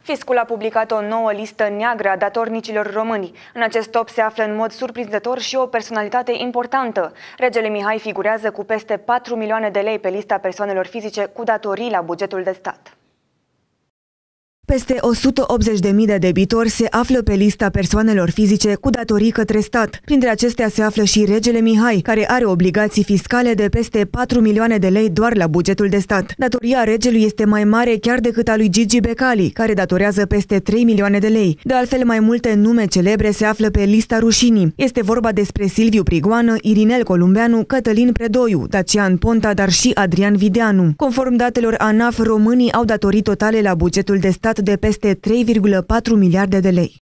Fiscul a publicat o nouă listă neagră a datornicilor români. În acest top se află în mod surprinzător și o personalitate importantă. Regele Mihai figurează cu peste 4 milioane de lei pe lista persoanelor fizice cu datorii la bugetul de stat. Peste 180.000 de debitori se află pe lista persoanelor fizice cu datorii către stat. Printre acestea se află și regele Mihai, care are obligații fiscale de peste 4 milioane de lei doar la bugetul de stat. Datoria regelui este mai mare chiar decât a lui Gigi Becali, care datorează peste 3 milioane de lei. De altfel, mai multe nume celebre se află pe lista rușinii. Este vorba despre Silviu Prigoană, Irinel Columbeanu, Cătălin Predoiu, Dacian Ponta, dar și Adrian Videanu. Conform datelor ANAF, românii au datorii totale la bugetul de stat de peste 3,4 miliarde de lei.